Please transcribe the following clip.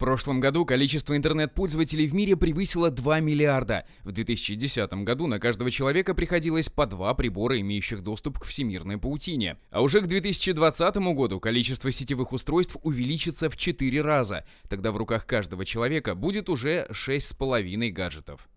В прошлом году количество интернет-пользователей в мире превысило 2 миллиарда. В 2010 году на каждого человека приходилось по два прибора, имеющих доступ к всемирной паутине. А уже к 2020 году количество сетевых устройств увеличится в 4 раза. Тогда в руках каждого человека будет уже 6,5 гаджетов.